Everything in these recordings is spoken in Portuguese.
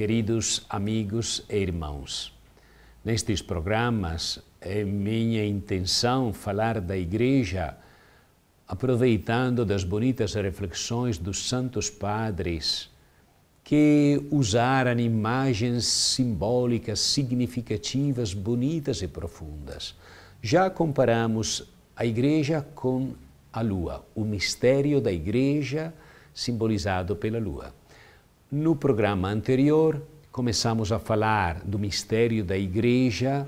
Queridos amigos e irmãos, nestes programas é minha intenção falar da Igreja aproveitando das bonitas reflexões dos santos padres que usaram imagens simbólicas significativas, bonitas e profundas. Já comparamos a Igreja com a Lua, o mistério da Igreja simbolizado pela Lua. No programa anterior, começamos a falar do mistério da igreja,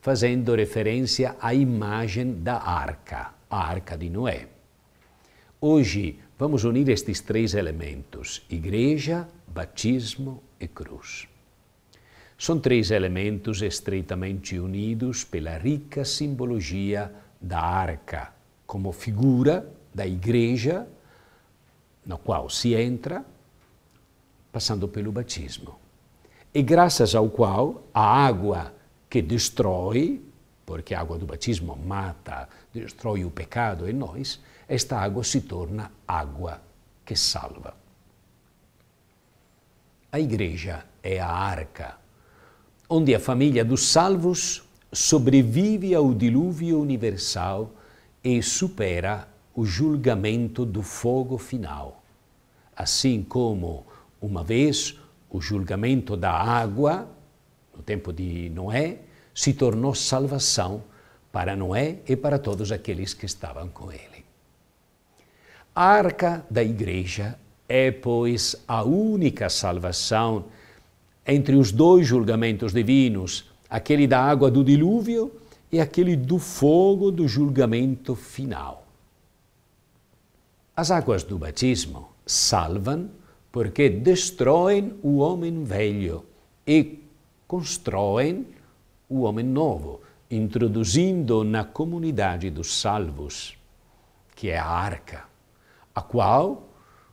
fazendo referência à imagem da arca, a arca de Noé. Hoje, vamos unir estes três elementos: igreja, batismo e cruz. São três elementos estreitamente unidos pela rica simbologia da arca, como figura da igreja, na qual se entra passando pelo batismo. E graças ao qual a água que destrói, porque a água do batismo mata, destrói o pecado em nós, esta água se torna água que salva. A igreja é a arca, onde a família dos salvos sobrevive ao dilúvio universal e supera o julgamento do fogo final. Assim como uma vez o julgamento da água, no tempo de Noé, se tornou salvação para Noé e para todos aqueles que estavam com ele. A arca da igreja é, pois, a única salvação entre os dois julgamentos divinos, aquele da água do dilúvio e aquele do fogo do julgamento final. As águas do batismo salvam porque destroem o homem velho e constroem o homem novo, introduzindo na comunidade dos salvos, que é a arca, a qual,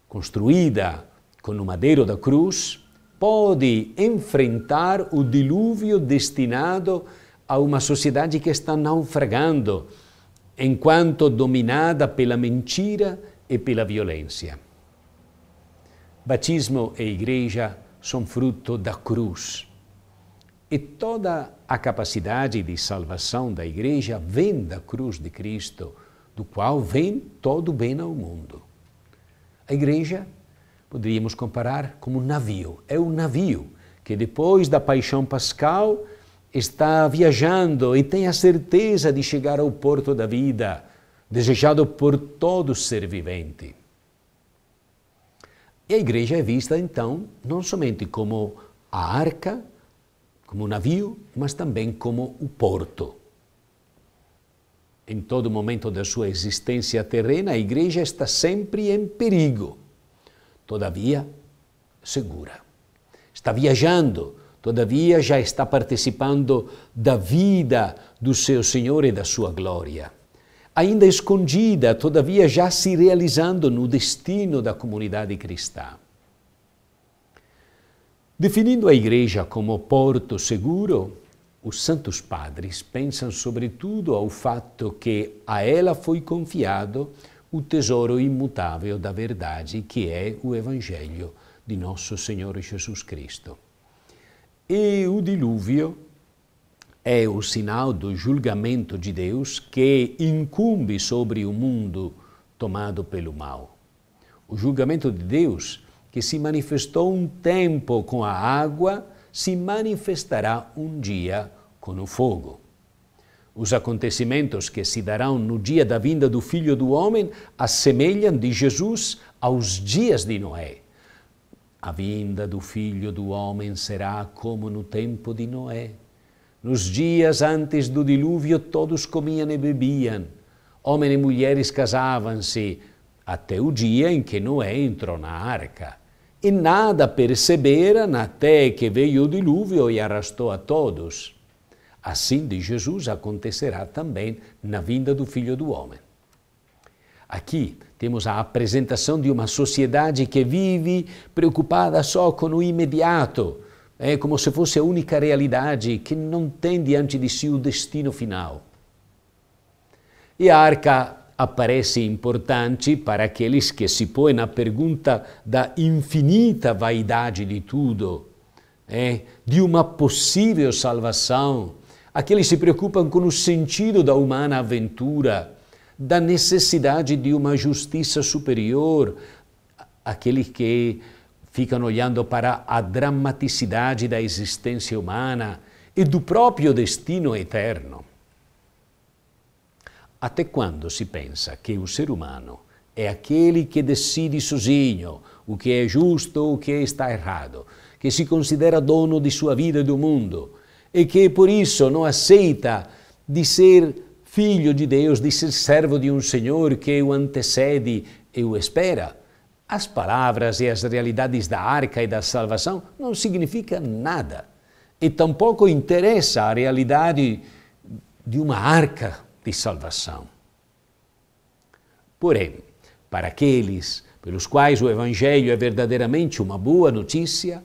construída com o madeiro da cruz, pode enfrentar o dilúvio destinado a uma sociedade que está naufragando, enquanto dominada pela mentira e pela violência. Batismo e igreja são fruto da cruz. E toda a capacidade de salvação da igreja vem da cruz de Cristo, do qual vem todo o bem ao mundo. A igreja, poderíamos comparar como um navio. É um navio que depois da paixão pascal está viajando e tem a certeza de chegar ao porto da vida, desejado por todo ser vivente. E a igreja é vista, então, não somente como a arca, como o navio, mas também como o porto. Em todo momento da sua existência terrena, a igreja está sempre em perigo, todavia segura. Está viajando, todavia já está participando da vida do seu Senhor e da sua glória ainda escondida, todavia já se realizando no destino da comunidade cristã. Definindo a Igreja como porto seguro, os Santos Padres pensam sobretudo ao fato que a ela foi confiado o tesouro imutável da verdade, que é o Evangelho de Nosso Senhor Jesus Cristo. E o dilúvio é o sinal do julgamento de Deus que incumbe sobre o mundo tomado pelo mal. O julgamento de Deus, que se manifestou um tempo com a água, se manifestará um dia com o fogo. Os acontecimentos que se darão no dia da vinda do Filho do Homem assemelham de Jesus aos dias de Noé. A vinda do Filho do Homem será como no tempo de Noé nos dias antes do dilúvio, todos comiam e bebiam. Homens e mulheres casavam-se, até o dia em que Noé entrou na arca. E nada perceberam até que veio o dilúvio e arrastou a todos. Assim de Jesus acontecerá também na vinda do Filho do Homem. Aqui temos a apresentação de uma sociedade que vive preocupada só com o imediato, é como se fosse a única realidade que não tem diante de si o destino final. E a arca aparece importante para aqueles que se põem na pergunta da infinita vaidade de tudo, é, de uma possível salvação. Aqueles se preocupam com o sentido da humana aventura, da necessidade de uma justiça superior. Aqueles que ficam olhando para a dramaticidade da existência humana e do próprio destino eterno. Até quando se pensa que o ser humano é aquele que decide sozinho o que é justo, o que está errado, que se considera dono de sua vida e do mundo e que por isso não aceita de ser filho de Deus, de ser servo de um Senhor que o antecede e o espera? As palavras e as realidades da arca e da salvação não significam nada. E tampouco interessa a realidade de uma arca de salvação. Porém, para aqueles pelos quais o Evangelho é verdadeiramente uma boa notícia,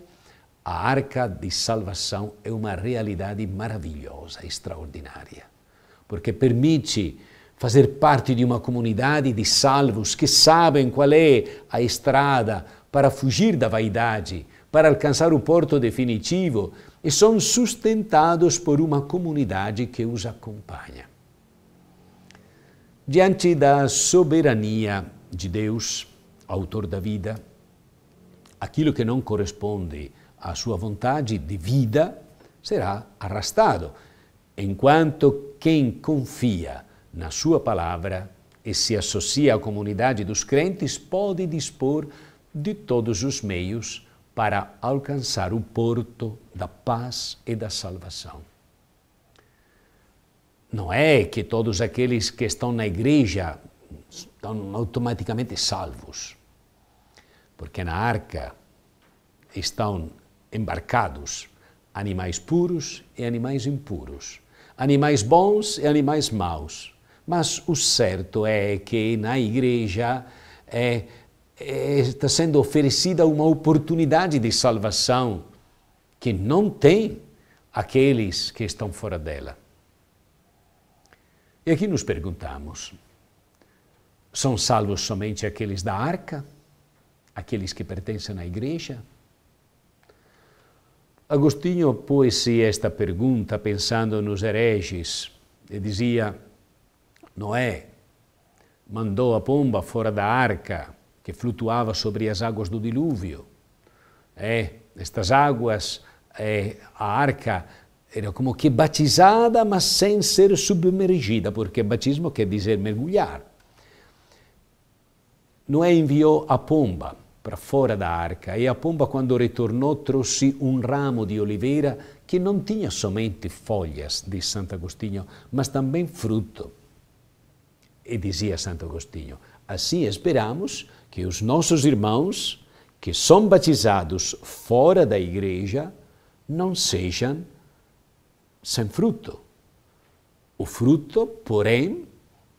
a arca de salvação é uma realidade maravilhosa, extraordinária, porque permite fazer parte de uma comunidade de salvos que sabem qual é a estrada para fugir da vaidade, para alcançar o porto definitivo e são sustentados por uma comunidade que os acompanha. Diante da soberania de Deus, autor da vida, aquilo que não corresponde à sua vontade de vida será arrastado, enquanto quem confia na sua palavra e se associa à comunidade dos crentes, pode dispor de todos os meios para alcançar o porto da paz e da salvação. Não é que todos aqueles que estão na igreja estão automaticamente salvos, porque na arca estão embarcados animais puros e animais impuros, animais bons e animais maus mas o certo é que na igreja é, é, está sendo oferecida uma oportunidade de salvação que não tem aqueles que estão fora dela. E aqui nos perguntamos: são salvos somente aqueles da arca? Aqueles que pertencem à igreja? Agostinho pôs-se esta pergunta pensando nos hereges e dizia: Noé mandou a pomba fora da arca que flutuava sobre as águas do dilúvio. É, estas águas, é, a arca era como que batizada, mas sem ser submergida, porque batismo quer dizer mergulhar. Noé enviou a pomba para fora da arca e a pomba, quando retornou, trouxe um ramo de oliveira que não tinha somente folhas, diz Santo Agostinho, mas também fruto. E dizia Santo Agostinho: assim esperamos que os nossos irmãos que são batizados fora da igreja não sejam sem fruto. O fruto, porém,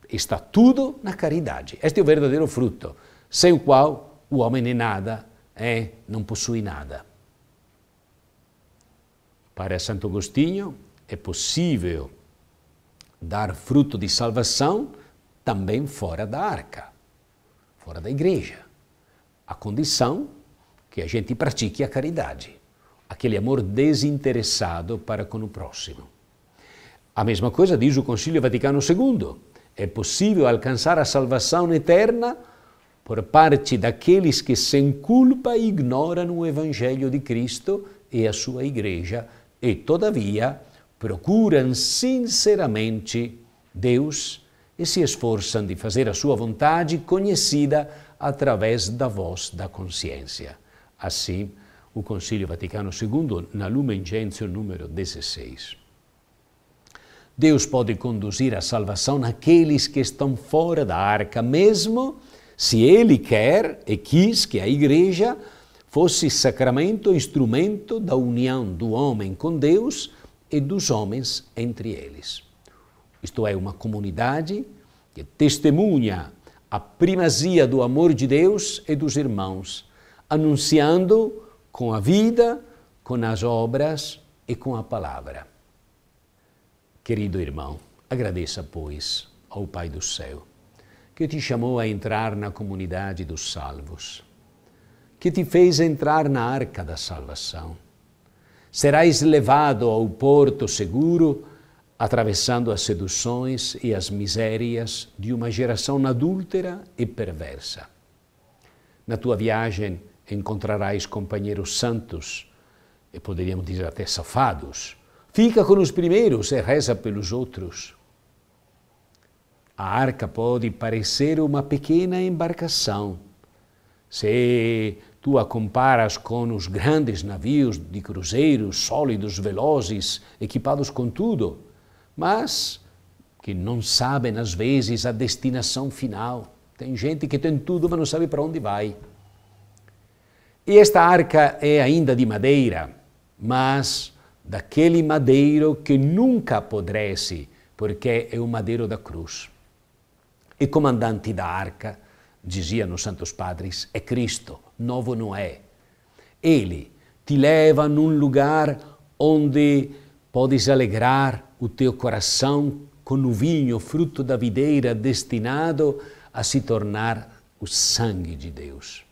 está tudo na caridade. Este é o verdadeiro fruto, sem o qual o homem é nada, é, não possui nada. Para Santo Agostinho, é possível dar fruto de salvação também fora da arca, fora da igreja. A condição que a gente pratique a caridade, aquele amor desinteressado para com o próximo. A mesma coisa diz o Concílio Vaticano II. É possível alcançar a salvação eterna por parte daqueles que sem culpa ignoram o Evangelho de Cristo e a sua Igreja e, todavia, procuram sinceramente Deus e se esforçam de fazer a sua vontade conhecida através da voz da consciência. Assim, o Concílio Vaticano II, na Lumen Gentium número 16. Deus pode conduzir à salvação naqueles que estão fora da arca, mesmo se Ele quer e quis que a Igreja fosse sacramento, instrumento da união do homem com Deus e dos homens entre eles isto é, uma comunidade que testemunha a primazia do amor de Deus e dos irmãos, anunciando com a vida, com as obras e com a palavra. Querido irmão, agradeça, pois, ao Pai do céu, que te chamou a entrar na comunidade dos salvos, que te fez entrar na arca da salvação. Serás levado ao porto seguro atravessando as seduções e as misérias de uma geração adúltera e perversa. Na tua viagem encontrarás companheiros santos, e poderíamos dizer até safados. Fica com os primeiros e reza pelos outros. A arca pode parecer uma pequena embarcação. Se tu a comparas com os grandes navios de cruzeiros, sólidos, velozes, equipados com tudo, mas que não sabem, às vezes, a destinação final. Tem gente que tem tudo, mas não sabe para onde vai. E esta arca é ainda de madeira, mas daquele madeiro que nunca apodrece, porque é o madeiro da cruz. E comandante da arca, dizia nos Santos Padres, é Cristo, novo não é. Ele te leva num lugar onde podes alegrar o teu coração com o vinho, fruto da videira, destinado a se tornar o sangue de Deus.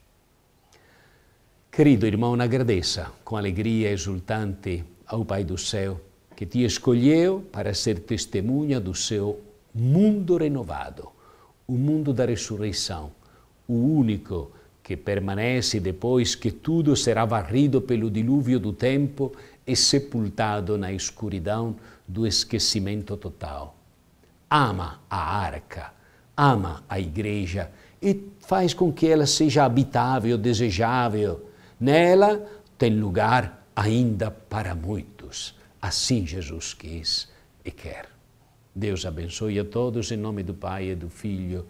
Querido irmão, agradeça com alegria exultante ao Pai do céu que te escolheu para ser testemunha do seu mundo renovado, o mundo da ressurreição, o único que permanece depois que tudo será varrido pelo dilúvio do tempo e sepultado na escuridão do esquecimento total. Ama a arca, ama a igreja e faz com que ela seja habitável, desejável. Nela tem lugar ainda para muitos. Assim Jesus quis e quer. Deus abençoe a todos em nome do Pai e do Filho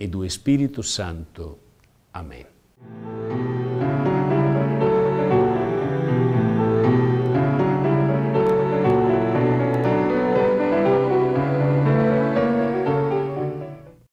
e do Espírito Santo. Amém.